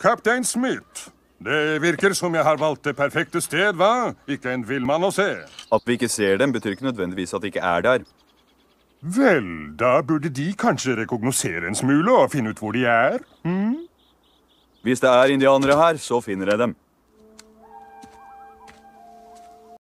Kaptein Smith. Det virker som jeg har valgt det perfekte sted, hva? Ikke en villmann å se. At vi ikke ser dem, betyr ikke nødvendigvis at de ikke er der. Vel, da burde de kanskje rekognosere en smule og finne ut hvor de er. Mm? Hvis det er indianere her, så finner jeg dem.